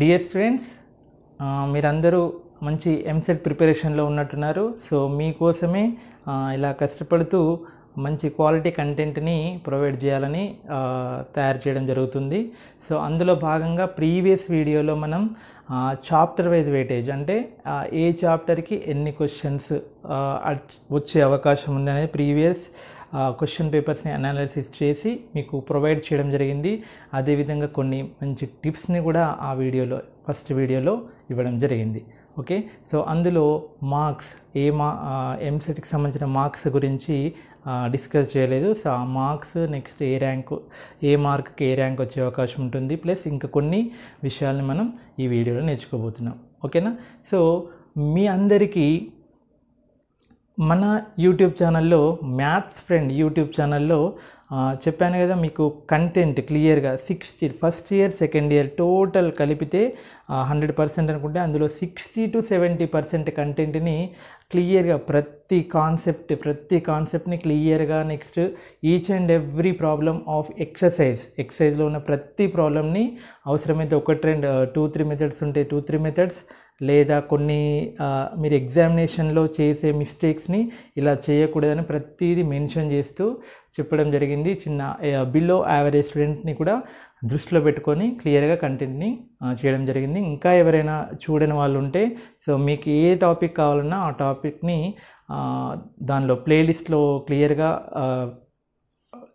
dear students మీరందరూ మంచి ఎంసెట్ ప్రిపరేషన్లో ఉన్నట్టున్నారు సో మీకోసమే ఇలా కష్టపడుతూ మంచి క్వాలిటీ కంటెంట్ని ప్రొవైడ్ చేయాలని తయారు చేయడం జరుగుతుంది సో అందులో భాగంగా ప్రీవియస్ వీడియోలో మనం చాప్టర్ వైజ్ వెయిటేజ్ అంటే ఏ చాప్టర్కి ఎన్ని క్వశ్చన్స్ వచ్చే అవకాశం ఉంది అనేది ప్రీవియస్ క్వశ్చన్ పేపర్స్ని అనాలిసిస్ చేసి మీకు ప్రొవైడ్ చేయడం జరిగింది అదేవిధంగా కొన్ని మంచి టిప్స్ని కూడా ఆ వీడియోలో ఫస్ట్ వీడియోలో ఇవ్వడం జరిగింది ఓకే సో అందులో మార్క్స్ ఏ మా ఎంసెట్కి సంబంధించిన మార్క్స్ గురించి డిస్కస్ చేయలేదు సో ఆ మార్క్స్ నెక్స్ట్ ఏ ర్యాంకు ఏ మార్క్కి ఏ ర్యాంక్ వచ్చే అవకాశం ఉంటుంది ప్లస్ ఇంకా కొన్ని విషయాలని మనం ఈ వీడియోలో నేర్చుకోబోతున్నాం ఓకేనా సో మీ అందరికీ మన యూట్యూబ్ ఛానల్లో మ్యాథ్స్ ఫ్రెండ్ యూట్యూబ్ ఛానల్లో చెప్పాను కదా మీకు కంటెంట్ క్లియర్గా sixty first year second year total కలిపితే హండ్రెడ్ పర్సెంట్ అనుకుంటే అందులో సిక్స్టీ టు సెవెంటీ పర్సెంట్ కంటెంట్ని క్లియర్గా ప్రతి కాన్సెప్ట్ ప్రతి కాన్సెప్ట్ని క్లియర్గా next each and every problem of exercise ఎక్సర్సైజ్లో ఉన్న ప్రతి ప్రాబ్లమ్ని అవసరమైతే ఒకటి రెండు టూ త్రీ మెథడ్స్ ఉంటే టూ త్రీ మెథడ్స్ లేదా కొన్ని మీరు ఎగ్జామినేషన్లో చేసే మిస్టేక్స్ని ఇలా చేయకూడదని ప్రతిదీ మెన్షన్ చేస్తూ చెప్పడం జరిగింది చిన్న బిలో యావరేజ్ స్టూడెంట్ని కూడా దృష్టిలో పెట్టుకొని క్లియర్గా కంటెంట్ని చేయడం జరిగింది ఇంకా ఎవరైనా చూడని వాళ్ళు ఉంటే సో మీకు ఏ టాపిక్ కావాలన్నా ఆ టాపిక్ని దానిలో ప్లేలిస్ట్లో క్లియర్గా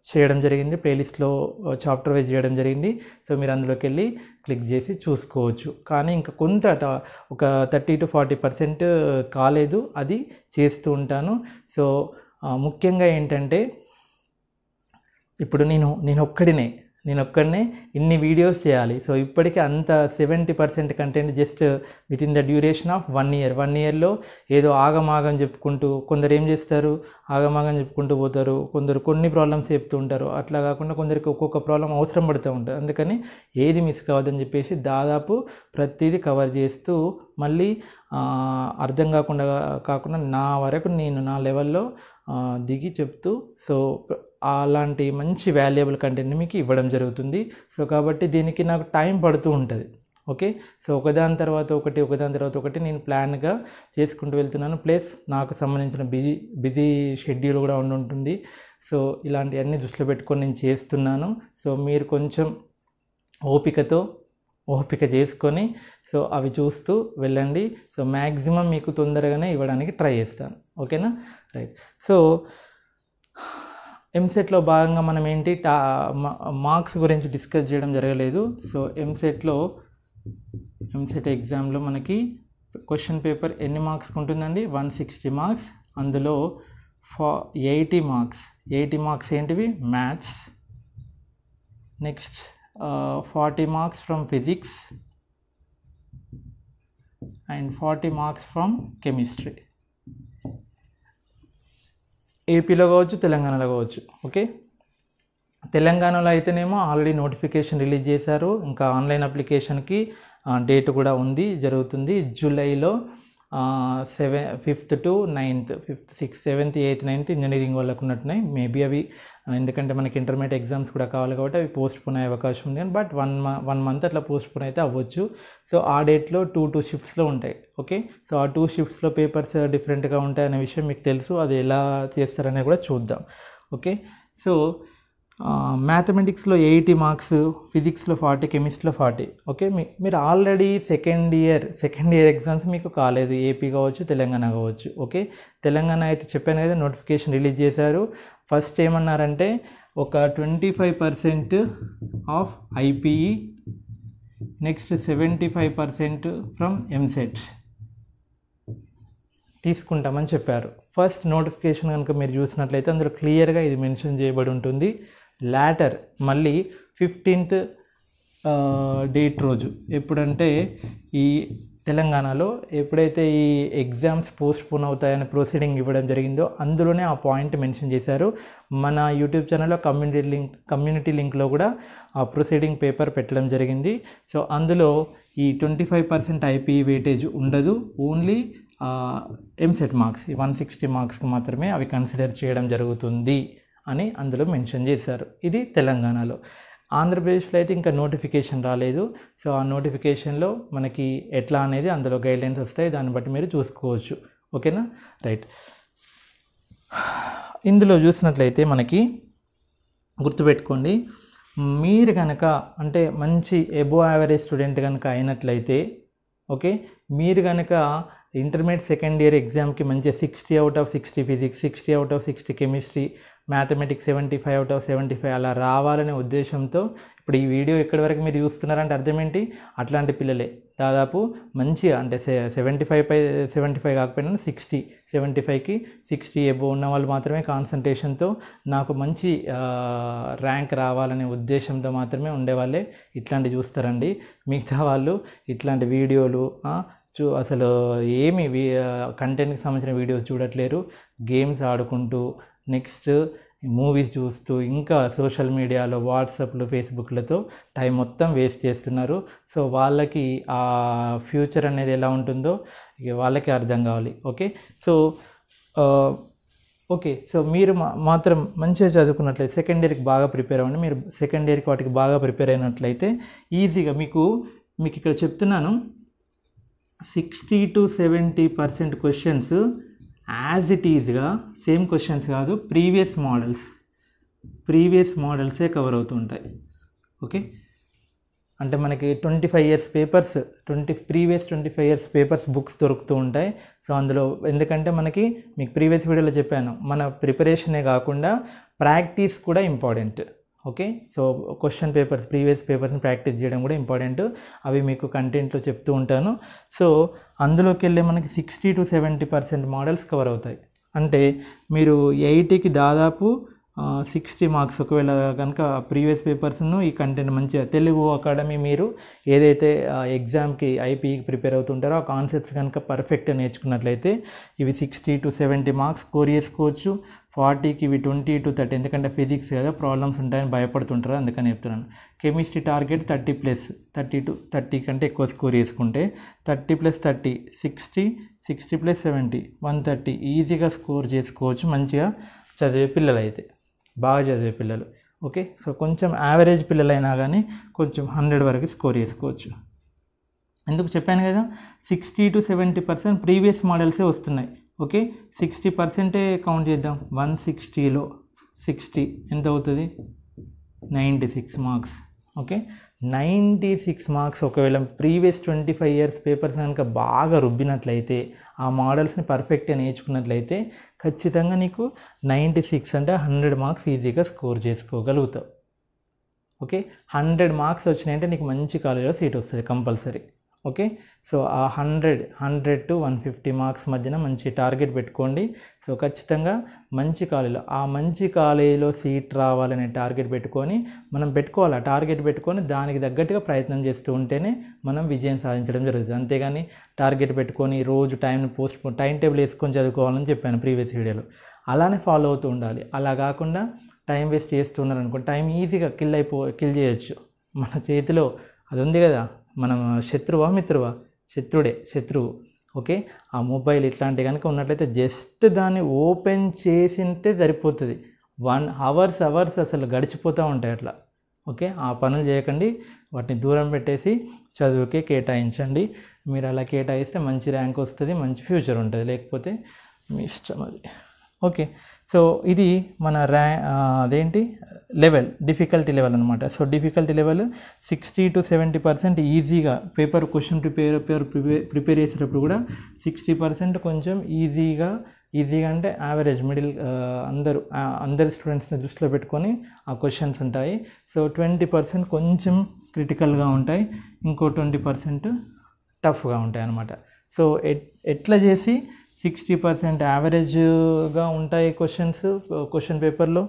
చేయడం జరిగింది ప్లేలిస్ట్లో చాప్టర్ వైజ్ చేయడం జరిగింది సో మీరు అందులోకి వెళ్ళి క్లిక్ చేసి చూసుకోవచ్చు కానీ ఇంకా కొంత ఒక థర్టీ టు ఫార్టీ పర్సెంట్ కాలేదు అది చేస్తూ ఉంటాను సో ముఖ్యంగా ఏంటంటే ఇప్పుడు నేను నేను ఒక్కడినే నేను ఒక్కడనే ఇన్ని వీడియోస్ చేయాలి సో ఇప్పటికే అంత seventy percent content just with in the duration of one year one ఇయర్లో ఏదో ఆగమాగం చెప్పుకుంటూ కొందరు ఏం చేస్తారు ఆగమాగం చెప్పుకుంటూ పోతారు కొందరు కొన్ని ప్రాబ్లమ్స్ చెప్తూ ఉంటారు అట్లా కాకుండా కొందరికి ఒక్కొక్క ప్రాబ్లం అవసరం పడుతూ ఉంటుంది అందుకని ఏది మిస్ కావద్దని చెప్పేసి దాదాపు ప్రతిదీ కవర్ చేస్తూ మళ్ళీ అర్థం కాకుండా కాకుండా నా వరకు నేను నా లెవెల్లో దిగి చెప్తూ సో అలాంటి మంచి వాల్యుయబుల్ కంటెంట్ మీకు ఇవ్వడం జరుగుతుంది సో కాబట్టి దీనికి నాకు టైం పడుతూ ఉంటుంది ఓకే సో ఒకదాని తర్వాత ఒకటి ఒకదాని తర్వాత ఒకటి నేను ప్లాన్గా చేసుకుంటూ వెళ్తున్నాను ప్లస్ నాకు సంబంధించిన బిజీ బిజీ షెడ్యూల్ కూడా ఉండి ఉంటుంది సో ఇలాంటివన్నీ దృష్టిలో పెట్టుకొని నేను చేస్తున్నాను సో మీరు కొంచెం ఓపికతో ఓపిక చేసుకొని సో అవి చూస్తూ వెళ్ళండి సో మ్యాక్సిమం మీకు తొందరగానే ఇవ్వడానికి ట్రై చేస్తాను ఓకేనా రైట్ సో ఎంసెట్లో భాగంగా మనం ఏంటి టా మార్క్స్ గురించి డిస్కస్ చేయడం జరగలేదు సో ఎంసెట్లో ఎంసెట్ ఎగ్జామ్లో మనకి క్వశ్చన్ పేపర్ ఎన్ని మార్క్స్కి ఉంటుందండి వన్ సిక్స్టీ మార్క్స్ అందులో ఫా ఎయిటీ మార్క్స్ ఎయిటీ మార్క్స్ ఏంటివి maths next forty marks from physics and forty marks from chemistry ఏపీలో కావచ్చు తెలంగాణలో కావచ్చు ఓకే తెలంగాణలో అయితేనేమో ఆల్రెడీ నోటిఫికేషన్ రిలీజ్ చేశారు ఇంకా ఆన్లైన్ అప్లికేషన్కి డేట్ కూడా ఉంది జరుగుతుంది జూలైలో seven fifth to ninth fifth sixth seventh eighth ninth engineering వాళ్ళకు ఉన్నట్టున్నాయి మేబీ అవి ఎందుకంటే మనకి ఇంటర్మీడియట్ ఎగ్జామ్స్ కూడా కావాలి కాబట్టి అవి పోస్ట్ పోన్ అయ్యే అవకాశం ఉంది బట్ వన్ వన్ మంత్ అట్లా పోస్ట్ పోన్ అయితే అవ్వచ్చు సో ఆ డేట్లో టూ టూ షిఫ్ట్స్లో ఉంటాయి ఓకే సో ఆ టూ షిఫ్ట్స్లో పేపర్స్ డిఫరెంట్గా ఉంటాయి అనే విషయం మీకు తెలుసు అది ఎలా చేస్తారనే కూడా చూద్దాం ఓకే సో మ్యాథమెటిక్స్లో ఎయిటీ మార్క్స్ ఫిజిక్స్లో ఫార్టీ కెమిస్ట్రీలో ఫార్టీ ఓకే మీ మీరు already second year second year exams మీకు కాలేదు ఏపీ కావచ్చు తెలంగాణ కావచ్చు ఓకే తెలంగాణ అయితే చెప్పాను కదా నోటిఫికేషన్ రిలీజ్ చేశారు ఫస్ట్ ఏమన్నారంటే ఒక twenty five percent of IPE next seventy five percent from EAMCET తీసుకుంటామని చెప్పారు ఫస్ట్ నోటిఫికేషన్ కనుక మీరు చూసినట్లయితే అందులో క్లియర్గా ఇది మెన్షన్ చేయబడి ఉంటుంది లాటర్ మళ్ళీ ఫిఫ్టీన్త్ డేట్ రోజు ఎప్పుడంటే ఈ తెలంగాణలో ఎప్పుడైతే ఈ ఎగ్జామ్స్ పోస్ట్ పోన్ అవుతాయని ప్రొసీడింగ్ ఇవ్వడం జరిగిందో అందులోనే ఆ పాయింట్ మెన్షన్ చేశారు మన యూట్యూబ్ ఛానల్లో కమ్యూనిటీ లింక్ కమ్యూనిటీ లింక్లో కూడా ఆ ప్రొసీడింగ్ పేపర్ పెట్టడం జరిగింది సో అందులో ఈ twenty five percent IP weightage ఉండదు ఓన్లీ ఎంసెట్ మార్క్స్ ఈ వన్ సిక్స్టీ మార్క్స్కి మాత్రమే అవి కన్సిడర్ చేయడం జరుగుతుంది అని అందులో మెన్షన్ చేశారు ఇది తెలంగాణలో ఆంధ్రప్రదేశ్లో అయితే ఇంకా నోటిఫికేషన్ రాలేదు సో ఆ నోటిఫికేషన్లో మనకి ఎట్లా అనేది అందులో గైడ్లైన్స్ వస్తాయి దాన్ని బట్టి మీరు చూసుకోవచ్చు ఓకేనా రైట్ ఇందులో చూసినట్లయితే మనకి గుర్తుపెట్టుకోండి మీరు కనుక అంటే మంచి ఎబో యావరేజ్ స్టూడెంట్ కనుక అయినట్లయితే ఓకే మీరు కనుక ఇంటర్మీడియట్ సెకండ్ ఇయర్ ఎగ్జామ్కి మంచి sixty out of sixty physics sixty out of sixty chemistry mathematics seventy five out of seventy five అలా రావాలనే ఉద్దేశంతో ఇప్పుడు ఈ వీడియో ఎక్కడి వరకు మీరు చూస్తున్నారంటే అర్థం ఏంటి అట్లాంటి పిల్లలే దాదాపు మంచిగా అంటే సెవెంటీ ఫైవ్ పై సెవెంటీ ఫైవ్ కాకపోయినా సిక్స్టీ సెవెంటీ ఫైవ్కి సిక్స్టీ ఎబో ఉన్న వాళ్ళు మాత్రమే కాన్సన్ట్రేషన్తో నాకు మంచి ర్యాంక్ రావాలనే ఉద్దేశంతో మాత్రమే ఉండేవాళ్ళే ఇట్లాంటి చూస్తారండి మిగతా వాళ్ళు ఇట్లాంటి వీడియోలు చూ అసలు ఏమి కంటెంట్కి సంబంధించిన వీడియోస్ చూడట్లేరు గేమ్స్ ఆడుకుంటూ నెక్స్ట్ మూవీస్ చూస్తూ ఇంకా సోషల్ మీడియాలో వాట్సాప్లు ఫేస్బుక్లతో టైం మొత్తం వేస్ట్ చేస్తున్నారు సో వాళ్ళకి ఆ ఫ్యూచర్ అనేది ఎలా ఉంటుందో వాళ్ళకి అర్థం కావాలి ఓకే సో ఓకే సో మీరు మాత్రం మంచిగా చదువుకున్నట్లయితే సెకండ్ ఇయర్కి బాగా ప్రిపేర్ అవ్వండి మీరు సెకండ్ ఇయర్కి వాటికి బాగా ప్రిపేర్ అయినట్లయితే ఈజీగా మీకు మీకు ఇక్కడ చెప్తున్నాను sixty to seventy percent questions as it ఈజ్గా సేమ్ క్వశ్చన్స్ కాదు ప్రీవియస్ మోడల్స్ ప్రీవియస్ మోడల్సే కవర్ అవుతుంటాయి ఓకే అంటే మనకి twenty five years papers twenty previous twenty five years papers books దొరుకుతూ ఉంటాయి సో అందులో ఎందుకంటే మనకి మీకు ప్రీవియస్ వీడియోలో చెప్పాను మన ప్రిపరేషనే కాకుండా ప్రాక్టీస్ కూడా important okay so question papers previous పేపర్స్ని ప్రాక్టీస్ చేయడం కూడా ఇంపార్టెంట్ అవి మీకు కంటెంట్లో చెప్తూ ఉంటాను సో అందులోకి వెళ్ళే మనకి sixty to seventy percent models cover అవుతాయి అంటే మీరు ఎయిటీకి దాదాపు సిక్స్టీ మార్క్స్ ఒకవేళ కనుక ప్రీవియస్ పేపర్స్ను ఈ కంటెంట్ మంచిగా తెలుగు అకాడమీ మీరు ఏదైతే ఎగ్జామ్కి ఐపీకి ప్రిపేర్ అవుతుంటారో ఆ కాన్సెప్ట్స్ కనుక పర్ఫెక్ట్గా నేర్చుకున్నట్లయితే ఇవి sixty to seventy marks score చేసుకోవచ్చు ఫార్టీకి ఇవి ట్వంటీ టు థర్టీ ఎందుకంటే ఫిజిక్స్ కదా ప్రాబ్లమ్స్ ఉంటాయని భయపడుతుంటారు అందుకని చెప్తున్నాను chemistry target thirty plus thirty to thirty కంటే ఎక్కువ స్కోర్ చేసుకుంటే thirty plus thirty sixty sixty plus seventy one thirty ఈజీగా స్కోర్ చేసుకోవచ్చు మంచిగా చదివే పిల్లలు అయితే బాగా చదివే పిల్లలు ఓకే సో కొంచెం యావరేజ్ పిల్లలైనా కానీ కొంచెం హండ్రెడ్ వరకు స్కోర్ చేసుకోవచ్చు ఎందుకు చెప్పాను కదా sixty to seventy percent previous మోడల్సే వస్తున్నాయి ఓకే సిక్స్టీ పర్సెంటే కౌంట్ చేద్దాం వన్ సిక్స్టీలో సిక్స్టీ ఎంత అవుతుంది ninety six marks okay ninety six marks ఒకవేళ previous twenty five years papers కనుక బాగా రుబ్బినట్లయితే ఆ మోడల్స్ని పర్ఫెక్ట్గా నేర్చుకున్నట్లయితే ఖచ్చితంగా నీకు నైంటీ సిక్స్ అంటే హండ్రెడ్ మార్క్స్ ఈజీగా స్కోర్ చేసుకోగలుగుతావు ఓకే హండ్రెడ్ మార్క్స్ వచ్చినాయంటే నీకు మంచి కాలేజీలో సీట్ వస్తుంది కంపల్సరీ ఓకే సో ఆ hundred hundred to one fifty marks మధ్యన మంచి టార్గెట్ పెట్టుకోండి సో ఖచ్చితంగా మంచి కాలేజీలో ఆ మంచి కాలేజీలో సీట్ రావాలనే టార్గెట్ పెట్టుకొని మనం పెట్టుకోవాలి ఆ టార్గెట్ పెట్టుకొని దానికి తగ్గట్టుగా ప్రయత్నం చేస్తూ ఉంటేనే మనం విజయం సాధించడం జరుగుతుంది అంతేగాని టార్గెట్ పెట్టుకొని రోజు టైంని పోస్ట్ టైం టేబుల్ వేసుకొని చదువుకోవాలని చెప్పాను ప్రీవియస్ వీడియోలో అలానే ఫాలో అవుతూ ఉండాలి అలా కాకుండా టైం వేస్ట్ చేస్తున్నారు టైం ఈజీగా కిల్ అయిపో కిల్ చేయొచ్చు మన చేతిలో అది ఉంది కదా మనం శత్రువా మిత్రువా శత్రుడే శత్రువు ఓకే ఆ మొబైల్ ఇట్లాంటి కనుక ఉన్నట్లయితే జస్ట్ దాన్ని ఓపెన్ చేసింటే సరిపోతుంది వన్ అవర్స్ అవర్స్ అసలు గడిచిపోతూ ఉంటాయి అట్లా ఓకే ఆ పనులు చేయకండి వాటిని దూరం పెట్టేసి చదువుకే కేటాయించండి మీరు అలా కేటాయిస్తే మంచి ర్యాంక్ వస్తుంది మంచి ఫ్యూచర్ ఉంటుంది లేకపోతే మీ ఇష్టం అది ఓకే సో ఇది మన ర్యా అదేంటి లెవెల్ డిఫికల్టీ లెవెల్ అనమాట so difficulty level sixty to seventy percent ఈజీగా paper question prepare paper prepare చేసేటప్పుడు కూడా సిక్స్టీ పర్సెంట్ కొంచెం ఈజీగా ఈజీగా అంటే యావరేజ్ మిడిల్ అందరూ అందరి స్టూడెంట్స్ని దృష్టిలో పెట్టుకొని ఆ క్వశ్చన్స్ ఉంటాయి సో ట్వంటీ పర్సెంట్ కొంచెం క్రిటికల్గా ఉంటాయి ఇంకో ట్వంటీ పర్సెంట్ టఫ్గా ఉంటాయి అనమాట సో ఎట్లా చేసి సిక్స్టీ పర్సెంట్ యావరేజ్గా ఉంటాయి క్వశ్చన్స్ క్వశ్చన్ పేపర్లో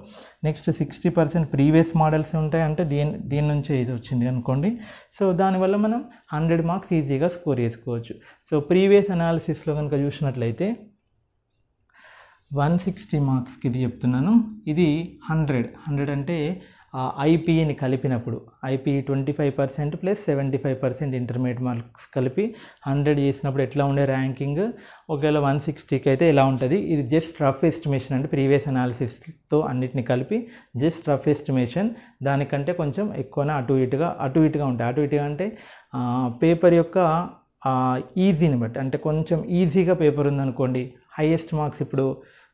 next sixty percent previous models ఉంటాయి అంటే దీని దీని నుంచే ఇది వచ్చింది అనుకోండి సో దానివల్ల మనం హండ్రెడ్ మార్క్స్ ఈజీగా స్కోర్ చేసుకోవచ్చు సో ప్రీవియస్ అనాలిసిస్లో కనుక చూసినట్లయితే వన్ సిక్స్టీ మార్క్స్కి ఇది చెప్తున్నాను ఇది హండ్రెడ్ హండ్రెడ్ అంటే ఐపిఈని కలిపినప్పుడు IP twenty five percent plus seventy five percent intermediate marks కలిపి హండ్రెడ్ చేసినప్పుడు ఎట్లా ఉండే ర్యాంకింగ్ ఒకవేళ వన్ సిక్స్టీకి అయితే ఎలా ఉంటుంది ఇది జస్ట్ రఫ్ ఎస్టిమేషన్ అంటే ప్రీవియస్ అనాలిసిస్తో అన్నిటిని కలిపి జస్ట్ రఫ్ ఎస్టిమేషన్ దానికంటే కొంచెం ఎక్కువనే అటు ఇటుగా అటు ఇటుగా ఉంటాయి అటు ఇటుగా అంటే పేపర్ యొక్క ఈజీని బట్టి అంటే కొంచెం ఈజీగా పేపర్ ఉందనుకోండి హైయెస్ట్ మార్క్స్ ఇప్పుడు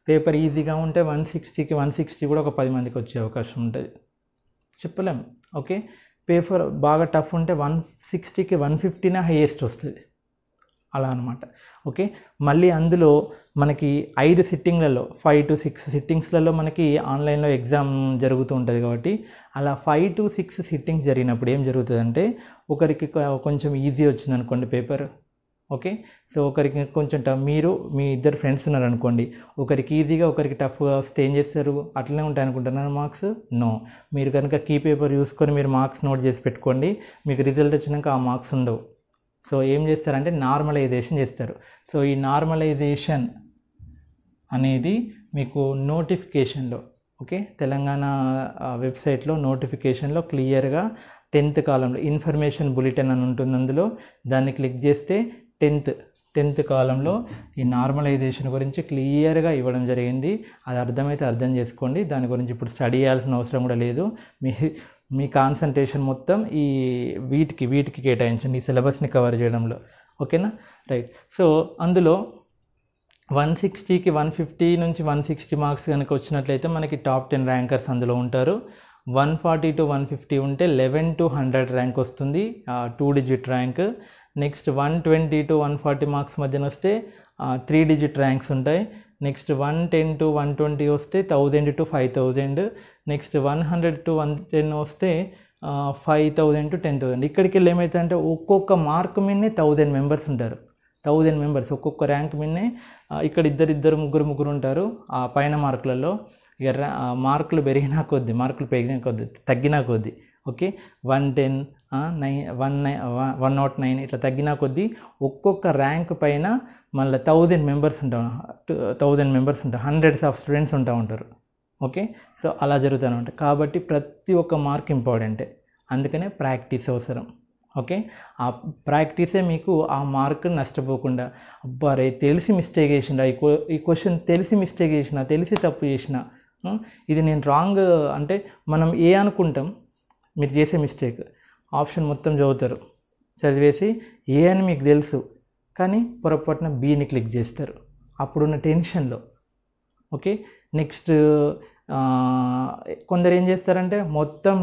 పేపర్ ఈజీగా ఉంటే వన్ సిక్స్టీకి వన్ సిక్స్టీ కూడా ఒక పది మందికి వచ్చే అవకాశం ఉంటుంది చెప్పలేం ఓకే పేపర్ బాగా టఫ్ ఉంటే వన్ సిక్స్టీకి వన్ ఫిఫ్టీనే హైయెస్ట్ వస్తుంది అలా అనమాట ఓకే మళ్ళీ అందులో మనకి ఐదు సిట్టింగ్లలో ఫైవ్ టు సిక్స్ సిట్టింగ్స్లలో మనకి ఆన్లైన్లో ఎగ్జామ్ జరుగుతూ ఉంటుంది కాబట్టి అలా ఫైవ్ టు సిక్స్ సిట్టింగ్స్ జరిగినప్పుడు ఏం జరుగుతుందంటే ఒకరికి కొంచెం ఈజీ వచ్చింది అనుకోండి పేపర్ ఓకే సో ఒకరికి కొంచెం టఫ్ మీరు మీ ఇద్దరు ఫ్రెండ్స్ ఉన్నారనుకోండి ఒకరికి ఈజీగా ఒకరికి టఫ్గా వస్తే ఏం చేస్తారు అట్లనే ఉంటాయి అనుకుంటున్నారు మార్క్స్ నో మీరు కనుక కీ పేపర్ చూసుకొని మీరు మార్క్స్ నోట్ చేసి పెట్టుకోండి మీకు రిజల్ట్ వచ్చినాక ఆ మార్క్స్ ఉండవు సో ఏం చేస్తారంటే నార్మలైజేషన్ చేస్తారు సో ఈ నార్మలైజేషన్ అనేది మీకు నోటిఫికేషన్లో ఓకే తెలంగాణ వెబ్సైట్లో నోటిఫికేషన్లో క్లియర్గా టెన్త్ కాలంలో ఇన్ఫర్మేషన్ బులెటిన్ అని ఉంటుంది అందులో దాన్ని క్లిక్ చేస్తే టెన్త్ టెన్త్ కాలంలో ఈ నార్మలైజేషన్ గురించి క్లియర్గా ఇవ్వడం జరిగింది అది అర్థమైతే అర్థం చేసుకోండి దాని గురించి ఇప్పుడు స్టడీ చేయాల్సిన అవసరం కూడా లేదు మీ మీ కాన్సన్ట్రేషన్ మొత్తం ఈ వీటికి వీటికి కేటాయించండి ఈ సిలబస్ని కవర్ చేయడంలో ఓకేనా రైట్ సో అందులో వన్ సిక్స్టీకి వన్ ఫిఫ్టీ నుంచి వన్ సిక్స్టీ మార్క్స్ కనుక వచ్చినట్లయితే మనకి టాప్ టెన్ ర్యాంకర్స్ అందులో ఉంటారు one forty to one fifty ఉంటే లెవెన్ టు హండ్రెడ్ ర్యాంక్ వస్తుంది two digit rank next one twenty to one forty marks మధ్యన వస్తే త్రీ డిజిట్ ర్యాంక్స్ ఉంటాయి next one ten to one twenty వస్తే thousand to five thousand next one hundred to one ten వస్తే five thousand to ten thousand ఇక్కడికి వెళ్ళి ఏమవుతుందంటే ఒక్కొక్క mark మీదనే థౌజండ్ మెంబర్స్ ఉంటారు థౌజండ్ మెంబర్స్ ఒక్కొక్క ర్యాంక్ మీదనే ఇక్కడ ఇద్దరిద్దరు ముగ్గురు ముగ్గురు ఉంటారు ఆ పైన మార్కులలో ఇక మార్కులు పెరిగినా కొద్ది మార్కులు పెరిగిన కొద్ది తగ్గినా కొద్ది okay one ten nine one nine one not nine ఇట్లా తగ్గినా కొద్దీ ఒక్కొక్క ర్యాంక్ పైన మళ్ళీ థౌజండ్ మెంబర్స్ ఉంటాం థౌజండ్ మెంబర్స్ ఉంటాం హండ్రెడ్స్ ఆఫ్ స్టూడెంట్స్ ఉంటా ఉంటారు ఓకే సో అలా జరుగుతూ ఉంటాయి కాబట్టి ప్రతి ఒక్క మార్క్ ఇంపార్టెంటే అందుకనే ప్రాక్టీస్ అవసరం ఓకే ఆ ప్రాక్టీసే మీకు ఆ మార్క్ నష్టపోకుండా అబ్బా రే తెలిసి మిస్టేక్ చేసిన ఈ ఈ క్వశ్చన్ తెలిసి మిస్టేక్ చేసిన తెలిసి తప్పు చేసిన ఇది నేను రాంగ్ అంటే మనం ఏ అనుకుంటాం మీరు చేసే మిస్టేక్ ఆప్షన్ మొత్తం చదువుతారు చదివేసి ఏ అని మీకు తెలుసు కానీ పొరపాటున బీని క్లిక్ చేస్తారు అప్పుడున్న టెన్షన్లో ఓకే నెక్స్ట్ కొందరు ఏం చేస్తారంటే మొత్తం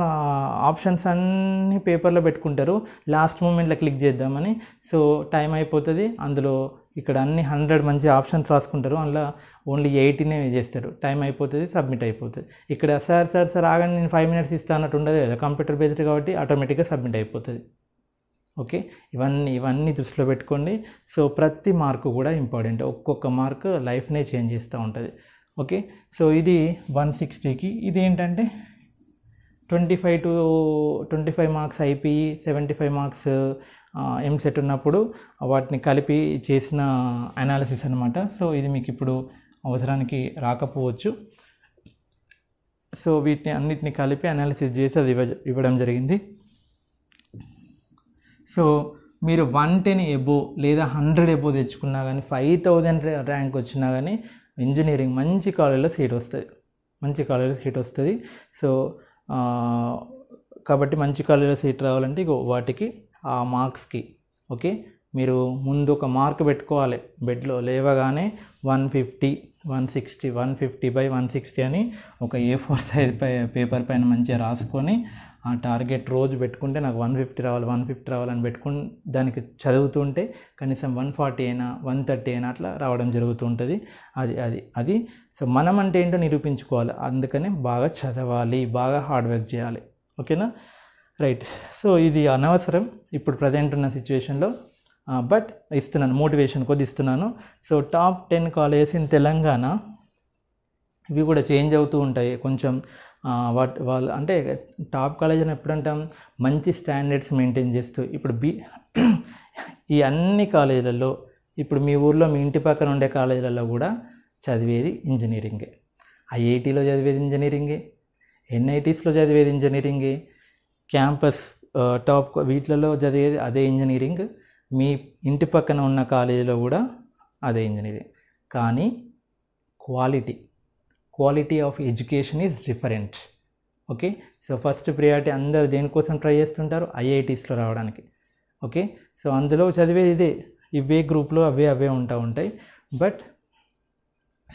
ఆప్షన్స్ అన్నీ పేపర్లో పెట్టుకుంటారు లాస్ట్ మూమెంట్లో క్లిక్ చేద్దామని సో టైం అయిపోతుంది అందులో ఇక్కడ అన్ని హండ్రెడ్ మంచి ఆప్షన్స్ రాసుకుంటారు అందులో ఓన్లీ ఎయిటీనే చేస్తారు టైం అయిపోతుంది సబ్మిట్ అయిపోతుంది ఇక్కడ సార్ సార్ సార్ ఆగండి నేను ఫైవ్ మినిట్స్ ఇస్తాను అన్నట్టు ఉండదు కదా కంప్యూటర్ బేస్డ్ కాబట్టి ఆటోమేటిక్గా సబ్మిట్ అయిపోతుంది ఓకే ఇవన్నీ ఇవన్నీ దృష్టిలో పెట్టుకోండి సో ప్రతి మార్కు కూడా ఇంపార్టెంట్ ఒక్కొక్క మార్క్ లైఫ్నే చేంజ్ చేస్తూ ఉంటుంది ఓకే సో ఇది వన్ సిక్స్టీకి ఇది ఏంటంటే twenty five to twenty five marks అయిపోయి సెవెంటీ ఫైవ్ మార్క్స్ ఎంసెట్ ఉన్నప్పుడు వాటిని కలిపి చేసిన అనాలిసిస్ అనమాట సో ఇది మీకు ఇప్పుడు అవసరానికి రాకపోవచ్చు సో వీటిని అన్నిటిని కలిపి అనాలిసిస్ చేసి అది ఇవ్వడం జరిగింది సో మీరు వన్ టెన్ ఎబో లేదా హండ్రెడ్ ఎబో తెచ్చుకున్నా కానీ ఫైవ్ థౌజండ్ ర్యాంక్ వచ్చినా కానీ ఇంజనీరింగ్ మంచి కాలేజీలో సీట్ వస్తుంది మంచి కాలేజీలో సీట్ వస్తుంది సో కాబట్టి మంచి కాలేజీలో సీట్ రావాలంటే వాటికి ఆ మార్క్స్కి ఓకే మీరు ముందు ఒక మార్క్ పెట్టుకోవాలి బెడ్లో లేవగానే one fifty one sixty one fifty by one sixty అని ఒక ఏ ఫోర్ సైజ్ పై పేపర్ పైన మంచిగా రాసుకొని ఆ టార్గెట్ రోజు పెట్టుకుంటే నాకు వన్ ఫిఫ్టీ రావాలి వన్ ఫిఫ్టీ రావాలని పెట్టుకుని దానికి చదువుతుంటే కనీసం వన్ ఫార్టీ అయినా వన్ థర్టీ అయినా అట్లా రావడం జరుగుతుంటుంది అది అది అది సో మనం అంటే ఏంటో నిరూపించుకోవాలి అందుకనే బాగా చదవాలి బాగా హార్డ్ వర్క్ చేయాలి ఓకేనా రైట్ సో ఇది అనవసరం ఇప్పుడు ప్రజెంట్ ఉన్న సిచ్యువేషన్లో బట్ ఇస్తున్నాను మోటివేషన్ కొద్ది ఇస్తున్నాను so top ten colleges in Telangana ఇవి కూడా చేంజ్ అవుతూ ఉంటాయి కొంచెం వాట్ వాళ్ళు అంటే టాప్ కాలేజ్ అని ఎప్పుడంటాం మంచి స్టాండర్డ్స్ మెయింటైన్ చేస్తూ ఇప్పుడు బి ఈ అన్ని కాలేజీలలో ఇప్పుడు మీ ఊర్లో మీ ఇంటి పక్కన ఉండే కాలేజీలలో కూడా చదివేది ఇంజనీరింగే ఐఐటీలో చదివేది ఇంజనీరింగే ఎన్ఐటీస్లో చదివేది ఇంజనీరింగే క్యాంపస్ టాప్ వీటిలలో చదివేది అదే ఇంజనీరింగ్ మీ ఇంటి పక్కన ఉన్న కాలేజీలో కూడా అదే ఇంజనీరింగ్ కానీ quality quality of education is different okay so first priority అందరు దేనికోసం ట్రై చేస్తుంటారు ఐఐటీస్లో రావడానికి ఓకే సో అందులో చదివే ఇదే ఇవే గ్రూప్లో అవే అవే ఉంటా ఉంటాయి బట్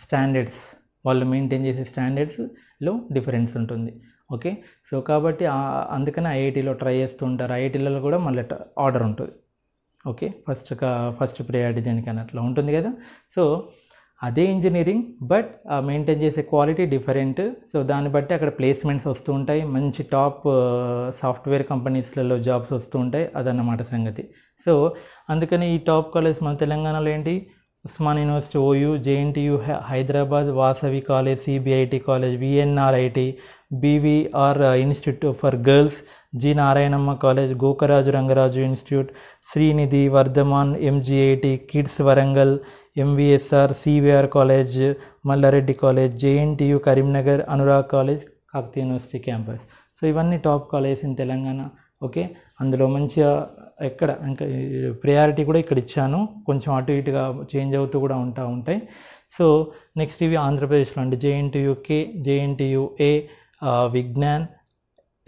స్టాండర్డ్స్ వాళ్ళు మెయింటైన్ చేసే స్టాండర్డ్స్లో డిఫరెన్స్ ఉంటుంది ఓకే సో కాబట్టి అందుకని ఐఐటీలో ట్రై చేస్తూ ఉంటారు ఐఐటీలలో కూడా మళ్ళీ ఆర్డర్ ఉంటుంది ఓకే ఫస్ట్ ఫస్ట్ ప్రియారిటీ దానికి అట్లా ఉంటుంది కదా సో అదే ఇంజనీరింగ్ బట్ మెయింటైన్ చేసే క్వాలిటీ డిఫరెంట్ సో దాన్ని బట్టి అక్కడ ప్లేస్మెంట్స్ వస్తూ ఉంటాయి మంచి టాప్ సాఫ్ట్వేర్ కంపెనీస్లలో జాబ్స్ వస్తూ ఉంటాయి అదన్నమాట సంగతి సో అందుకని ఈ టాప్ కాలేజ్ మన తెలంగాణలో ఏంటి Osman university OU JNTU Hyderabad Vasavi college CBIT college VNRIT BVR institute for girls G Narayanamma college Gokaraju Rangaraju institute Srinidhi Vardhaman MGIT KITS Warangal MVSR CVR college Mallareddy college JNTU Karimnagar Anurag college Kakatiya university campus so ఇవన్నీ top colleges in Telangana okay అందులో మంచిగా ఎక్కడ ఇంకా priority కూడా ఇక్కడ ఇచ్చాను కొంచెం అటు ఇటుగా చేంజ్ అవుతూ కూడా ఉంటా ఉంటాయి సో నెక్స్ట్ ఇవి ఆంధ్రప్రదేశ్లో అండి JNTUK JNTUA Vignan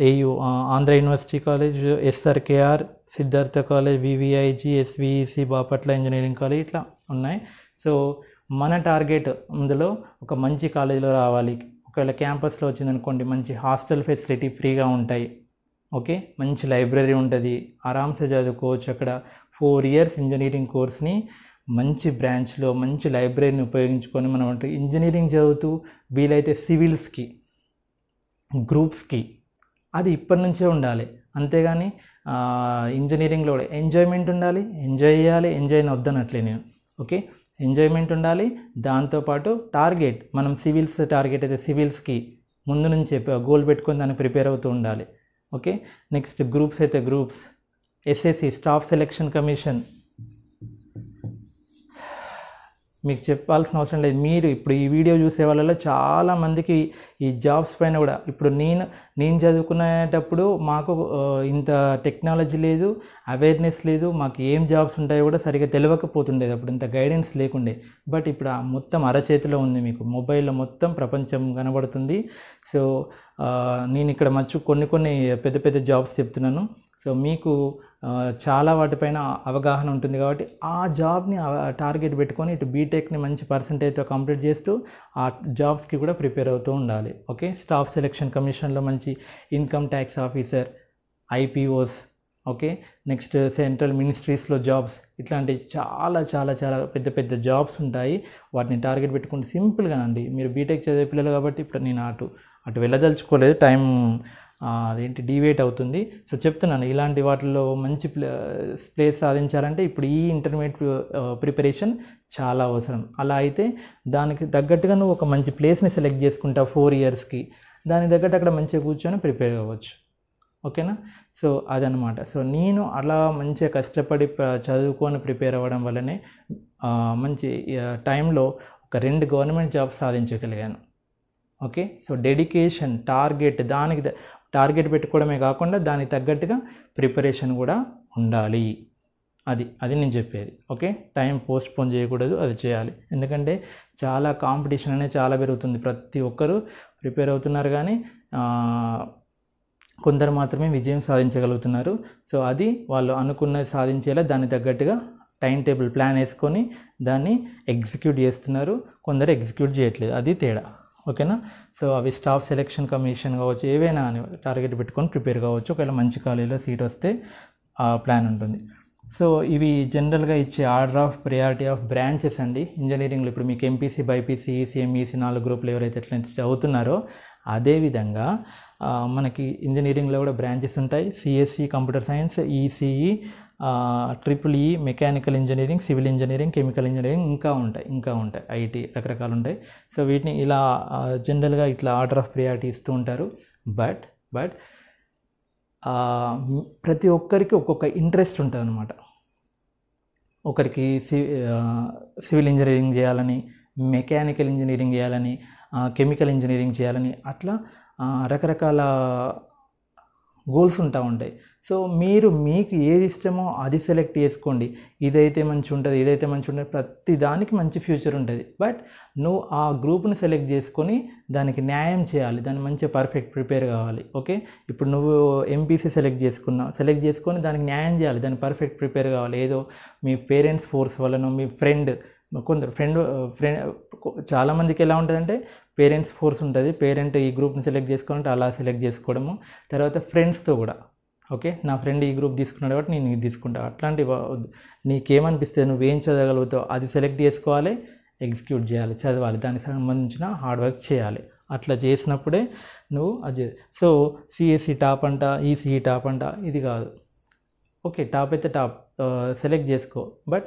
AU Andhra university college SRKR Siddhartha college వివిఐజి ఎస్విఈసి బాపట్ల ఇంజనీరింగ్ కాలేజ్ ఇట్లా ఉన్నాయి సో మన టార్గెట్ అందులో ఒక మంచి కాలేజీలో రావాలి ఒకవేళ క్యాంపస్లో వచ్చిందనుకోండి మంచి హాస్టల్ ఫెసిలిటీ ఫ్రీగా ఉంటాయి ఓకే మంచి లైబ్రరీ ఉంటుంది ఆరామ్సే చదువుకోవచ్చు అక్కడ ఫోర్ ఇయర్స్ ఇంజనీరింగ్ కోర్స్ని మంచి బ్రాంచ్లో మంచి లైబ్రరీని ఉపయోగించుకొని మనం ఇంజనీరింగ్ చదువుతూ వీలైతే సివిల్స్కి గ్రూప్స్కి అది ఇప్పటి నుంచే ఉండాలి అంతేగాని ఇంజనీరింగ్లో కూడా ఎంజాయ్మెంట్ ఉండాలి ఎంజాయ్ చేయాలి ఎంజాయ్ వద్దనట్లే నేను ఓకే ఎంజాయ్మెంట్ ఉండాలి దాంతోపాటు టార్గెట్ మనం సివిల్స్ టార్గెట్ అయితే సివిల్స్కి ముందు నుంచి గోల్ పెట్టుకొని దాన్ని ప్రిపేర్ అవుతూ ఉండాలి ఓకే నెక్స్ట్ గ్రూప్స్ అయితే groups SSC staff selection commission మీకు చెప్పాల్సిన అవసరం లేదు మీరు ఇప్పుడు ఈ వీడియో చూసే వాళ్ళలో చాలామందికి ఈ జాబ్స్ పైన కూడా ఇప్పుడు నేను నేను చదువుకునేటప్పుడు మాకు ఇంత టెక్నాలజీ లేదు అవేర్నెస్ లేదు మాకు ఏం జాబ్స్ ఉంటాయో కూడా సరిగ్గా తెలియకపోతుండేది అప్పుడు ఇంత గైడెన్స్ లేకుండే బట్ ఇప్పుడు మొత్తం అరచేతిలో ఉంది మీకు మొబైల్లో మొత్తం ప్రపంచం కనబడుతుంది సో నేను ఇక్కడ మచ్చు కొన్ని కొన్ని పెద్ద పెద్ద జాబ్స్ చెప్తున్నాను సో మీకు చాలా వాటిపైన అవగాహన ఉంటుంది కాబట్టి ఆ జాబ్ని టార్గెట్ పెట్టుకొని ఇటు బీటెక్ని మంచి పర్సంటేజ్తో కంప్లీట్ చేస్తూ ఆ జాబ్స్కి కూడా ప్రిపేర్ అవుతూ ఉండాలి ఓకే స్టాఫ్ సెలెక్షన్ కమిషన్లో మంచి income tax officer IPOs okay next central మినిస్ట్రీస్లో జాబ్స్ ఇట్లాంటి చాలా చాలా చాలా పెద్ద పెద్ద జాబ్స్ ఉంటాయి వాటిని టార్గెట్ పెట్టుకుంటే సింపుల్గానండి మీరు బీటెక్ చదివే పిల్లలు కాబట్టి ఇప్పుడు నేను అటు అటు వెళ్ళదలుచుకోలేదు టైం అదేంటి డివేట్ అవుతుంది సో చెప్తున్నాను ఇలాంటి వాటిల్లో మంచి ప్లే ప్లేస్ సాధించాలంటే ఇప్పుడు ఈ ఇంటర్మీడియట్ ప్రిపరేషన్ చాలా అవసరం అలా అయితే దానికి తగ్గట్టుగా నువ్వు ఒక మంచి ప్లేస్ని సెలెక్ట్ చేసుకుంటావు ఫోర్ ఇయర్స్కి దాని తగ్గట్టు అక్కడ మంచిగా కూర్చొని ప్రిపేర్ అవ్వచ్చు ఓకేనా సో అదనమాట సో నేను అలా మంచిగా కష్టపడి చదువుకొని ప్రిపేర్ అవ్వడం వల్లనే మంచి టైంలో ఒక రెండు గవర్నమెంట్ జాబ్స్ సాధించగలిగాను ఓకే సో డెడికేషన్ టార్గెట్ దానికి టార్గెట్ పెట్టుకోవడమే కాకుండా దానికి తగ్గట్టుగా ప్రిపరేషన్ కూడా ఉండాలి అది అది నేను చెప్పేది ఓకే టైం పోస్ట్ పోన్ చేయకూడదు అది చేయాలి ఎందుకంటే చాలా కాంపిటీషన్ అనేది చాలా పెరుగుతుంది ప్రతి ఒక్కరూ ప్రిపేర్ అవుతున్నారు కానీ కొందరు మాత్రమే విజయం సాధించగలుగుతున్నారు సో అది వాళ్ళు అనుకున్నది సాధించేలా దాన్ని తగ్గట్టుగా టైం టేబుల్ ప్లాన్ వేసుకొని దాన్ని ఎగ్జిక్యూట్ చేస్తున్నారు కొందరు ఎగ్జిక్యూట్ చేయట్లేదు అది తేడా ఓకేనా సో అవి స్టాఫ్ సెలెక్షన్ కమిషన్ కావచ్చు ఏవైనా అని టార్గెట్ పెట్టుకొని ప్రిపేర్ కావచ్చు ఒకవేళ మంచి కాలేజీలో సీట్ వస్తే ప్లాన్ ఉంటుంది సో ఇవి జనరల్గా ఇచ్చే order of priority of branches అండి ఇంజనీరింగ్లో ఇప్పుడు మీకు ఎంపీసీ బైపీసీ సిఎంఈసీ నాలుగు గ్రూపులు ఎవరైతే ఎట్లా చదువుతున్నారో అదేవిధంగా మనకి ఇంజనీరింగ్లో కూడా బ్రాంచెస్ ఉంటాయి CSE computer science ECE triple E mechanical engineering civil engineering chemical engineering ఇంకా ఉంటాయి ఇంకా ఉంటాయి ఐటీ రకరకాలు ఉంటాయి సో వీటిని ఇలా జనరల్గా ఇట్లా ఆర్డర్ ఆఫ్ ప్రియారిటీ ఇస్తూ ఉంటారు బట్ బట్ ప్రతి ఒక్కరికి ఒక్కొక్క ఇంట్రెస్ట్ ఉంటుంది అనమాట ఒకరికి సివిల్ ఇంజనీరింగ్ చేయాలని మెకానికల్ ఇంజనీరింగ్ చేయాలని కెమికల్ ఇంజనీరింగ్ చేయాలని అట్లా రకరకాల గోల్స్ ఉంటా ఉంటాయి సో మీరు మీకు ఏది ఇష్టమో అది సెలెక్ట్ చేసుకోండి ఇదైతే మంచి ఉంటుంది ఇదైతే మంచి ఉంటుంది ప్రతి దానికి మంచి ఫ్యూచర్ ఉంటుంది బట్ నువ్వు ఆ గ్రూప్ని సెలెక్ట్ చేసుకొని దానికి న్యాయం చేయాలి దాన్ని మంచి పర్ఫెక్ట్ ప్రిపేర్ కావాలి ఓకే ఇప్పుడు నువ్వు ఎంపీసీ సెలెక్ట్ చేసుకున్నావు సెలెక్ట్ చేసుకొని దానికి న్యాయం చేయాలి దాన్ని పర్ఫెక్ట్ ప్రిపేర్ కావాలి ఏదో మీ పేరెంట్స్ ఫోర్స్ వల్లనో మీ ఫ్రెండ్ కొందరు ఫ్రెండ్ ఫ్రెండ్ చాలామందికి ఎలా ఉంటుందంటే పేరెంట్స్ ఫోర్స్ ఉంటుంది పేరెంట్ ఈ గ్రూప్ని సెలెక్ట్ చేసుకోవాలంటే అలా సెలెక్ట్ చేసుకోవడము తర్వాత ఫ్రెండ్స్తో కూడా ఓకే నా ఫ్రెండ్ ఈ గ్రూప్ తీసుకున్నాడు కాబట్టి నేను తీసుకుంటా అట్లాంటి నీకేమనిపిస్తుంది నువ్వేం చదవగలుగుతావు అది సెలెక్ట్ చేసుకోవాలి ఎగ్జిక్యూట్ చేయాలి చదవాలి దానికి సంబంధించిన హార్డ్ వర్క్ చేయాలి అట్లా చేసినప్పుడే నువ్వు అది సో సిఎస్సి టాప్ అంట ఈసీఈ టాప్ అంట ఇది కాదు ఓకే టాప్ అయితే టాప్ సెలెక్ట్ చేసుకో బట్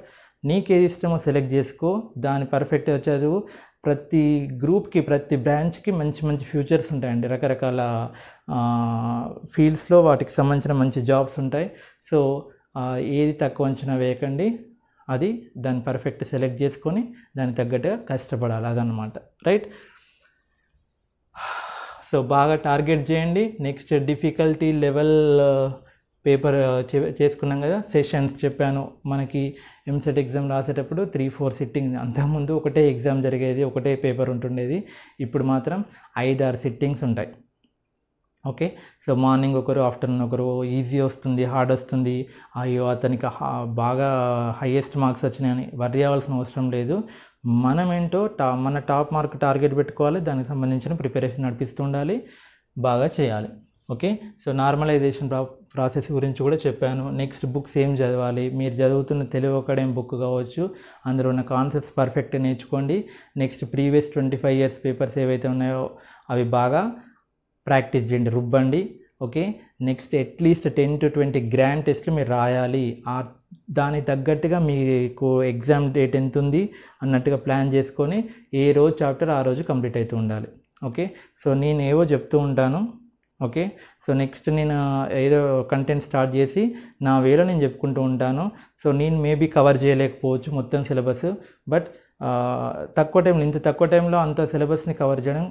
నీకేది ఇష్టమో సెలెక్ట్ చేసుకో దాని పర్ఫెక్ట్ చదువు ప్రతి గ్రూప్కి ప్రతి బ్రాంచ్కి మంచి మంచి ఫ్యూచర్స్ ఉంటాయండి రకరకాల ఫీల్డ్స్లో వాటికి సంబంధించిన మంచి జాబ్స్ ఉంటాయి సో ఏది తక్కువ అంచనా వేయకండి అది దాన్ని పర్ఫెక్ట్ సెలెక్ట్ చేసుకొని దానికి తగ్గట్టుగా కష్టపడాలి అదనమాట రైట్ సో బాగా టార్గెట్ చేయండి నెక్స్ట్ డిఫికల్టీ లెవెల్ పేపర్ చేసుకున్నాం కదా సెషన్స్ చెప్పాను మనకి ఎంసెట్ ఎగ్జామ్ e రాసేటప్పుడు త్రీ ఫోర్ సిట్టింగ్ అంతకుముందు ఒకటే ఎగ్జామ్ జరిగేది ఒకటే పేపర్ ఉంటుండేది ఇప్పుడు మాత్రం ఐదారు సిట్టింగ్స్ ఉంటాయి ఓకే సో మార్నింగ్ ఒకరు ఆఫ్టర్నూన్ ఒకరు ఈజీ వస్తుంది హార్డ్ వస్తుంది అయ్యో అతనికి బాగా హయ్యెస్ట్ మార్క్స్ వచ్చినాయని వర్రీ అవ్వాల్సిన అవసరం లేదు మనం ఏంటో టా మన టాప్ మార్క్ టార్గెట్ పెట్టుకోవాలి దానికి సంబంధించిన ప్రిపరేషన్ నడిపిస్తూ ఉండాలి బాగా చేయాలి ఓకే సో నార్మలైజేషన్ ప్రాసెస్ గురించి కూడా చెప్పాను నెక్స్ట్ బుక్స్ ఏం చదవాలి మీరు చదువుతున్న తెలివి ఒకడేం బుక్ కావచ్చు అందులో ఉన్న కాన్సెప్ట్స్ పర్ఫెక్ట్ నేర్చుకోండి next previous twenty five years papers ఏవైతే ఉన్నాయో అవి బాగా ప్రాక్టీస్ చేయండి రుబ్బండి okay next at least ten to twenty grand టెస్ట్లు మీరు రాయాలి ఆ దానికి తగ్గట్టుగా మీకు ఎగ్జామ్ డేట్ ఎంత ఉంది అన్నట్టుగా ప్లాన్ చేసుకొని ఏ రోజు చాప్టర్ ఆ రోజు కంప్లీట్ అవుతూ ఉండాలి ఓకే సో నేను ఏవో చెప్తూ ఉంటాను ఓకే సో నెక్స్ట్ నేను ఏదో కంటెంట్ స్టార్ట్ చేసి నా వేలో నేను చెప్పుకుంటూ ఉంటాను సో నేను మేబీ కవర్ చేయలేకపోవచ్చు మొత్తం సిలబస్ బట్ తక్కువ టైంలో ఇంత తక్కువ టైంలో అంత సిలబస్ని కవర్ చేయడం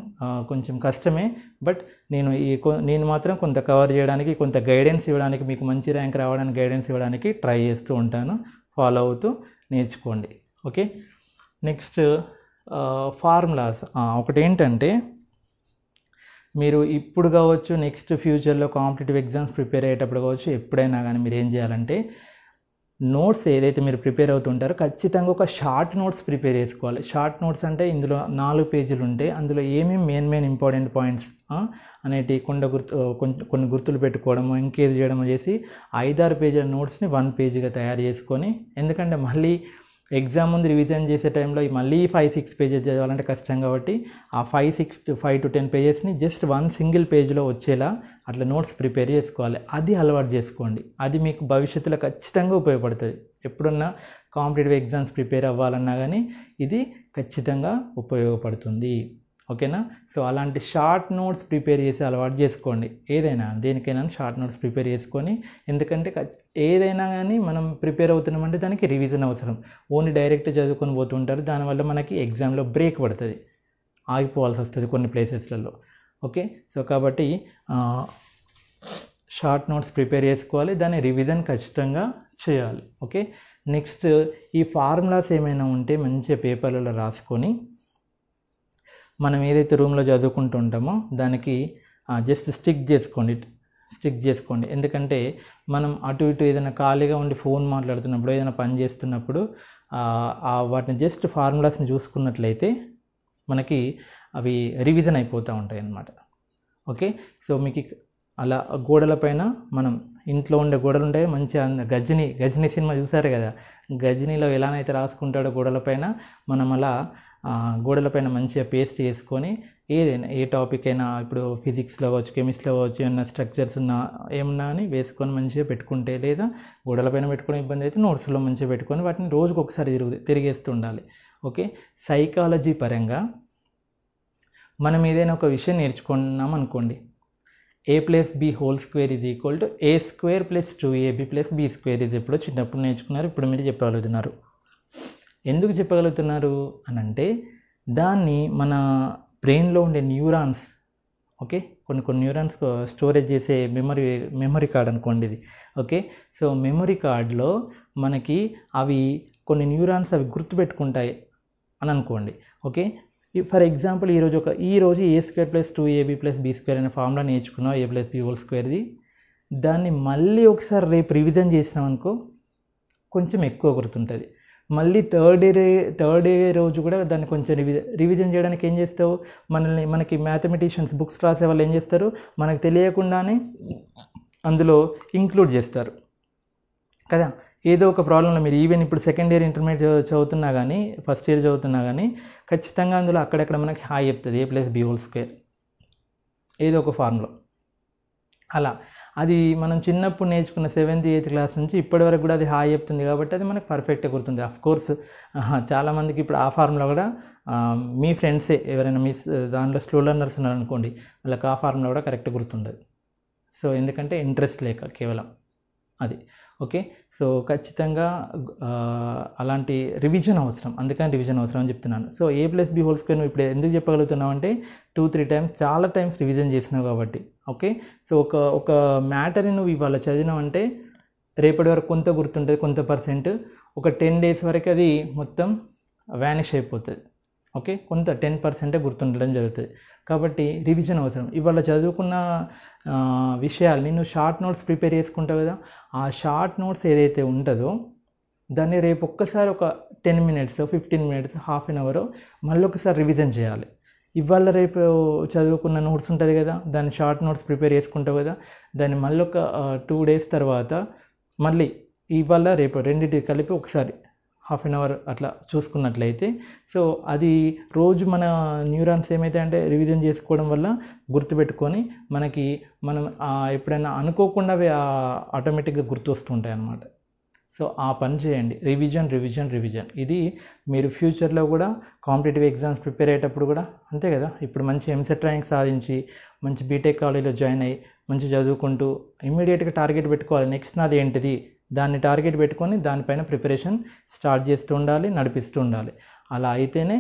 కొంచెం కష్టమే బట్ నేను ఈ నేను మాత్రం కొంత కవర్ చేయడానికి కొంత గైడెన్స్ ఇవ్వడానికి మీకు మంచి ర్యాంక్ రావడానికి గైడెన్స్ ఇవ్వడానికి ట్రై చేస్తూ ఉంటాను ఫాలో అవుతూ నేర్చుకోండి ఓకే నెక్స్ట్ ఫార్ములాస్ ఒకటి ఏంటంటే మీరు ఇప్పుడు కావచ్చు నెక్స్ట్ ఫ్యూచర్లో కాంపిటేటివ్ ఎగ్జామ్స్ ప్రిపేర్ అయ్యేటప్పుడు కావచ్చు ఎప్పుడైనా కానీ మీరు ఏం చేయాలంటే నోట్స్ ఏదైతే మీరు ప్రిపేర్ అవుతుంటారో ఖచ్చితంగా ఒక షార్ట్ నోట్స్ ప్రిపేర్ చేసుకోవాలి షార్ట్ నోట్స్ అంటే ఇందులో నాలుగు పేజీలు ఉంటాయి అందులో ఏమేమి మెయిన్ మెయిన్ ఇంపార్టెంట్ పాయింట్స్ అనేటి కొండ గుర్తు కొన్ని గుర్తులు పెట్టుకోవడము ఎంకేజ్ చేయడము చేసి ఐదారు పేజీల నోట్స్ని వన్ పేజీగా తయారు చేసుకొని ఎందుకంటే మళ్ళీ ఎగ్జామ్ ముందు రివిజన్ చేసే టైంలో మళ్ళీ ఫైవ్ సిక్స్ పేజెస్ చదవాలంటే కష్టం కాబట్టి ఆ five six five to ten పేజెస్ని జస్ట్ వన్ సింగిల్ పేజ్లో వచ్చేలా అట్లా నోట్స్ ప్రిపేర్ చేసుకోవాలి అది అలవాటు చేసుకోండి అది మీకు భవిష్యత్తులో ఖచ్చితంగా ఉపయోగపడుతుంది ఎప్పుడున్నా కాంపిటేటివ్ ఎగ్జామ్స్ ప్రిపేర్ అవ్వాలన్నా కానీ ఇది ఖచ్చితంగా ఉపయోగపడుతుంది ఓకేనా సో అలాంటి షార్ట్ నోట్స్ ప్రిపేర్ చేసి అలవాటు చేసుకోండి ఏదైనా దేనికైనా షార్ట్ నోట్స్ ప్రిపేర్ చేసుకొని ఎందుకంటే ఏదైనా కానీ మనం ప్రిపేర్ అవుతున్నామంటే దానికి రివిజన్ అవసరం ఓన్లీ డైరెక్ట్ చదువుకొని పోతుంటారు దానివల్ల మనకి ఎగ్జామ్లో బ్రేక్ పడుతుంది ఆగిపోవాల్సి వస్తుంది కొన్ని ప్లేసెస్లలో ఓకే సో కాబట్టి షార్ట్ నోట్స్ ప్రిపేర్ చేసుకోవాలి దాన్ని రివిజన్ ఖచ్చితంగా చేయాలి ఓకే నెక్స్ట్ ఈ ఫార్ములాస్ ఏమైనా ఉంటే మంచిగా పేపర్లలో రాసుకొని మనం ఏదైతే రూమ్లో చదువుకుంటూ ఉంటామో దానికి జస్ట్ స్టిక్ చేసుకోండి స్టిక్ చేసుకోండి ఎందుకంటే మనం అటు ఇటు ఏదైనా ఖాళీగా ఉండి ఫోన్ మాట్లాడుతున్నప్పుడు ఏదైనా పని చేస్తున్నప్పుడు వాటిని జస్ట్ ఫార్ములాస్ని చూసుకున్నట్లయితే మనకి అవి రివిజన్ అయిపోతూ ఉంటాయి అన్నమాట ఓకే సో మీకు అలా గోడలపైన మనం ఇంట్లో ఉండే గోడలు ఉంటాయి మంచిగా గజని గజని సినిమా చూసారు కదా గజనీలో ఎలానైతే రాసుకుంటాడో గోడలపైన మనం అలా గోడలపైన మంచిగా పేస్ట్ చేసుకొని ఏదైనా ఏ టాపిక్ అయినా ఇప్పుడు ఫిజిక్స్లో కావచ్చు కెమిస్ట్రీలో కావచ్చు ఏమన్నా స్ట్రక్చర్స్ ఉన్నా ఏమన్నా అని వేసుకొని మంచిగా పెట్టుకుంటే లేదా గోడలపైన పెట్టుకునే ఇబ్బంది అయితే నోట్స్లో మంచిగా పెట్టుకొని వాటిని రోజుకు ఒకసారి తిరిగేస్తూ తిరిగేస్తుండాలి ఓకే సైకాలజీ పరంగా మనం ఏదైనా ఒక విషయం నేర్చుకున్నాం అనుకోండి A plus B whole square ఇది equal to A square plus two A B plus B square ఇది ఎప్పుడో చిన్నప్పుడు నేర్చుకున్నారు ఇప్పుడు మీరు చెప్పగలుగుతున్నారు ఎందుకు చెప్పగలుగుతున్నారు అని అంటే దాన్ని మన బ్రెయిన్లో ఉండే న్యూరాన్స్ ఓకే కొన్ని కొన్ని న్యూరాన్స్ స్టోరేజ్ చేసే మెమరీ మెమరీ కార్డ్ అనుకోండి ఇది ఓకే సో మెమరీ కార్డ్లో మనకి అవి కొన్ని న్యూరాన్స్ అవి గుర్తుపెట్టుకుంటాయి అని అనుకోండి ఓకే ఫర్ ఎగ్జాంపుల్ ఈరోజు ఒక ఈరోజు A square plus two A B plus B square అనే ఫార్ములా నేర్చుకున్నాం ఏ ప్లస్ బీ హోల్ స్క్వేర్ది దాన్ని మళ్ళీ ఒకసారి రేపు రివిజన్ చేసినాం అనుకో కొంచెం ఎక్కువ గుర్తుంటుంది మళ్ళీ థర్డ్ డే థర్డ్ డే రోజు కూడా దాన్ని కొంచెం రివిజన్ రివిజన్ చేయడానికి ఏం చేస్తావు మనల్ని మనకి మ్యాథమెటిషియన్స్ బుక్స్ రాసే వాళ్ళు ఏం చేస్తారు మనకు తెలియకుండానే అందులో ఇంక్లూడ్ చేస్తారు కదా ఏదో ఒక ప్రాబ్లంలో మీరు ఈవెన్ ఇప్పుడు సెకండ్ ఇయర్ ఇంటర్మీడియట్ చదువుతున్నా కానీ ఫస్ట్ ఇయర్ చదువుతున్నా కానీ ఖచ్చితంగా అందులో అక్కడక్కడ మనకి హాయ్ చెప్తుంది A plus B whole square ఏదో ఒక ఫార్మ్లో అలా అది మనం చిన్నప్పుడు నేర్చుకున్న సెవెంత్ ఎయిత్ క్లాస్ నుంచి ఇప్పటి వరకు కూడా అది హాయి చెప్తుంది కాబట్టి అది మనకు పర్ఫెక్ట్గా గుర్తుంది అఫ్ కోర్స్ చాలామందికి ఇప్పుడు ఆ ఫార్ములా కూడా మీ ఫ్రెండ్సే ఎవరైనా మీ దాంట్లో స్లో లర్నర్స్ ఉన్నారనుకోండి వాళ్ళకి ఆ ఫార్ములా కూడా కరెక్ట్ గుర్తుండదు సో ఎందుకంటే ఇంట్రెస్ట్ లేక కేవలం అది ఓకే సో ఖచ్చితంగా అలాంటి రివిజన్ అవసరం అందుకని రివిజన్ అవసరం అని చెప్తున్నాను so A plus B whole square నువ్వు ఇప్పుడు ఎందుకు చెప్పగలుగుతున్నావు అంటే టూ త్రీ టైమ్స్ చాలా టైమ్స్ రివిజన్ చేసినావు కాబట్టి ఓకే సో ఒక ఒక మ్యాటర్ని నువ్వు ఇవాళ చదివినావంటే రేపటి వరకు కొంత గుర్తుంటుంది కొంత పర్సెంట్ ఒక టెన్ డేస్ వరకు అది మొత్తం వ్యానిష్ అయిపోతుంది ఓకే కొంత టెన్ పర్సెంటే గుర్తుండడం జరుగుతుంది కాబట్టి రివిజన్ అవసరం ఇవాళ చదువుకున్న విషయాలు నువ్వు షార్ట్ నోట్స్ ప్రిపేర్ చేసుకుంటావు కదా ఆ షార్ట్ నోట్స్ ఏదైతే ఉంటుందో దాన్ని రేపు ఒక్కసారి ఒక ten minutes fifteen minutes half an hour మళ్ళీ ఒకసారి రివిజన్ చేయాలి ఇవాళ రేపు చదువుకున్న నోట్స్ ఉంటుంది కదా దాన్ని షార్ట్ నోట్స్ ప్రిపేర్ చేసుకుంటావు కదా దాన్ని మళ్ళీ ఒక టూ డేస్ తర్వాత మళ్ళీ ఇవాళ రేపు రెండింటికి కలిపి ఒకసారి హాఫ్ అన్ అవర్ అట్లా చూసుకున్నట్లయితే సో అది రోజు మన న్యూరాన్స్ ఏమైతే అంటే రివిజన్ చేసుకోవడం వల్ల గుర్తుపెట్టుకొని మనకి మనం ఎప్పుడైనా అనుకోకుండా అవి ఆటోమేటిక్గా గుర్తొస్తుంటాయి అన్నమాట సో ఆ పని చేయండి రివిజన్ రివిజన్ రివిజన్ ఇది మీరు ఫ్యూచర్లో కూడా కాంపిటేటివ్ ఎగ్జామ్స్ ప్రిపేర్ అయ్యేటప్పుడు కూడా అంతే కదా ఇప్పుడు మంచి ఎంసెట్ ర్యాంక్ సాధించి మంచి బీటెక్ కాలేజీలో జాయిన్ అయ్యి మంచి చదువుకుంటూ ఇమీడియట్గా టార్గెట్ పెట్టుకోవాలి నెక్స్ట్ నాది ఏంటిది దాన్ని టార్గెట్ పెట్టుకొని దానిపైన ప్రిపరేషన్ స్టార్ట్ చేస్తూ ఉండాలి నడిపిస్తూ ఉండాలి అలా అయితేనే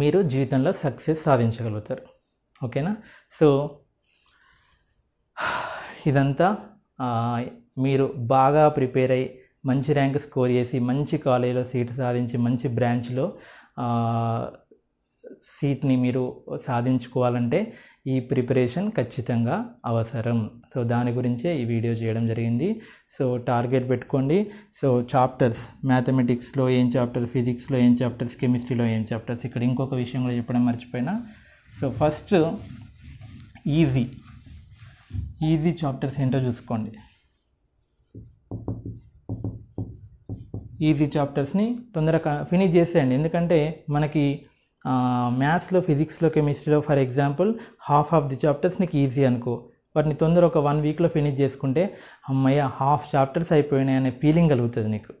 మీరు జీవితంలో సక్సెస్ సాధించగలుగుతారు ఓకేనా సో ఇదంతా మీరు బాగా ప్రిపేర్ అయ్యి మంచి ర్యాంక్ స్కోర్ చేసి మంచి కాలేజీలో సీట్ సాధించి మంచి బ్రాంచ్లో సీట్ని మీరు సాధించుకోవాలంటే ఈ ప్రిపరేషన్ ఖచ్చితంగా అవసరం సో దాని గురించే ఈ వీడియో చేయడం జరిగింది సో టార్గెట్ పెట్టుకోండి సో చాప్టర్స్ మ్యాథమెటిక్స్లో ఏం చాప్టర్ ఫిజిక్స్లో ఏం చాప్టర్స్ కెమిస్ట్రీలో ఏం చాప్టర్స్ ఇక్కడ ఇంకొక విషయం కూడా చెప్పడం మర్చిపోయినా so first easy easy chapters ఏంటో చూసుకోండి ఈజీ చాప్టర్స్ని తొందరగా ఫినిష్ చేసేయండి ఎందుకంటే మనకి మ్యాథ్స్లో ఫిజిక్స్లో కెమిస్ట్రీలో for example half of the chapters నీకు ఈజీ అనుకో వాటిని తొందర ఒక వన్ వీక్లో ఫినిష్ చేసుకుంటే అమ్మయ్య హాఫ్ చాప్టర్స్ అయిపోయినాయి అనే ఫీలింగ్ కలుగుతుంది నీకు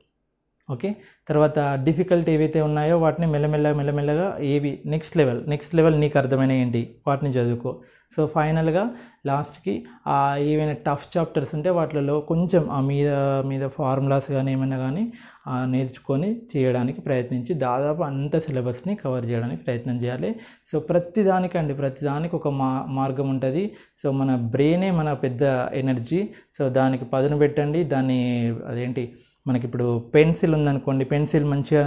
ఓకే తర్వాత డిఫికల్ట్ ఏవైతే ఉన్నాయో వాటిని మెల్లమెల్ల మెల్లమెల్లగా ఏవి నెక్స్ట్ లెవెల్ నెక్స్ట్ లెవెల్ నీకు అర్థమైన ఏంటి వాటిని చదువుకో సో ఫైనల్గా లాస్ట్కి ఆ ఏవైనా టఫ్ చాప్టర్స్ ఉంటే వాటిలో కొంచెం ఆ మీద మీద ఫార్ములాస్ కానీ ఏమైనా కానీ నేర్చుకొని చేయడానికి ప్రయత్నించి దాదాపు అంత సిలబస్ని కవర్ చేయడానికి ప్రయత్నం చేయాలి సో ప్రతి దానికండి ప్రతి దానికి ఒక మా మార్గం ఉంటుంది సో మన బ్రెయినే మన పెద్ద ఎనర్జీ సో దానికి పదును పెట్టండి దాన్ని అదేంటి మనకిప్పుడు పెన్సిల్ ఉందనుకోండి పెన్సిల్ మంచిగా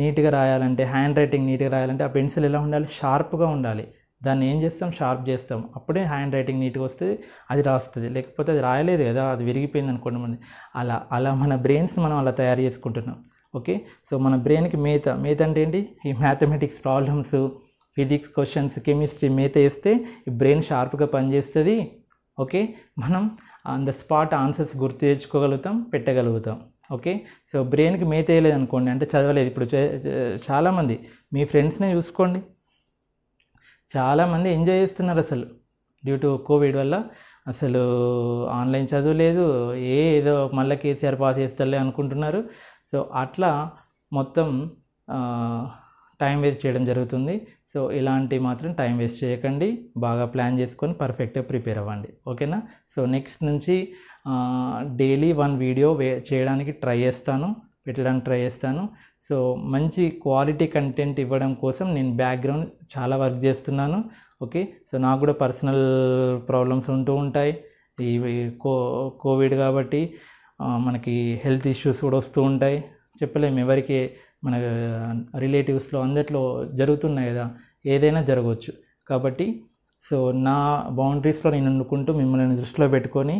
నీట్గా రాయాలంటే హ్యాండ్ రైటింగ్ నీట్గా రాయాలంటే ఆ పెన్సిల్ ఎలా ఉండాలి షార్ప్గా ఉండాలి దాన్ని ఏం చేస్తాం షార్ప్ చేస్తాం అప్పుడే హ్యాండ్ రైటింగ్ నీట్గా వస్తే అది రాస్తుంది లేకపోతే అది రాయలేదు కదా అది విరిగిపోయింది అనుకోండి మనం అలా అలా మన బ్రెయిన్స్ మనం అలా తయారు చేసుకుంటున్నాం ఓకే సో మన బ్రెయిన్కి మేత మేత అంటే ఏంటి ఈ mathematics problems physics questions chemistry మేత వేస్తే ఈ బ్రెయిన్ షార్ప్గా పనిచేస్తుంది ఓకే మనం ఆన్ ద స్పాట్ ఆన్సర్స్ గుర్తు తెచ్చుకోగలుగుతాం పెట్టగలుగుతాం ఓకే సో బ్రెయిన్కి వేయలేదు అనుకోండి అంటే చదవలేదు ఇప్పుడు చాలామంది మీ ఫ్రెండ్స్ని చూసుకోండి చాలామంది ఎంజాయ్ చేస్తున్నారు అసలు డ్యూ టు కోవిడ్ వల్ల అసలు ఆన్లైన్ చదువు లేదు ఏ ఏదో మళ్ళీ కేసీఆర్ పాస్ చేస్తారులే అనుకుంటున్నారు సో అట్లా మొత్తం టైం వేస్ట్ చేయడం జరుగుతుంది సో ఇలాంటి మాత్రం టైం వేస్ట్ చేయకండి బాగా ప్లాన్ చేసుకొని పర్ఫెక్ట్గా ప్రిపేర్ అవ్వండి ఓకేనా సో నెక్స్ట్ నుంచి డైలీ వన్ వీడియో వే చేయడానికి ట్రై చేస్తాను పెట్టడానికి ట్రై చేస్తాను సో మంచి క్వాలిటీ కంటెంట్ ఇవ్వడం కోసం నేను బ్యాక్గ్రౌండ్ చాలా వర్క్ చేస్తున్నాను ఓకే సో నాకు కూడా పర్సనల్ ప్రాబ్లమ్స్ ఉంటూ ఉంటాయి ఈ కో కోవిడ్ కాబట్టి మనకి హెల్త్ ఇష్యూస్ కూడా వస్తూ ఉంటాయి చెప్పలేము ఎవరికి మన రిలేటివ్స్లో అందరిలో జరుగుతున్నాయి కదా ఏదైనా జరగవచ్చు కాబట్టి సో నా బౌండరీస్లో నేను వండుకుంటూ మిమ్మల్ని దృష్టిలో పెట్టుకొని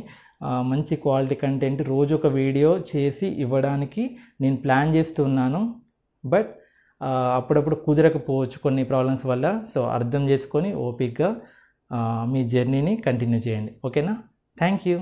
మంచి క్వాలిటీ కంటెంట్ రోజు ఒక వీడియో చేసి ఇవ్వడానికి నేను ప్లాన్ చేస్తున్నాను బట్ అప్పుడప్పుడు కుదరకపోవచ్చు కొన్ని ప్రాబ్లమ్స్ వల్ల సో అర్థం చేసుకొని ఓపిక్గా మీ జర్నీని కంటిన్యూ చేయండి ఓకేనా థ్యాంక్ యూ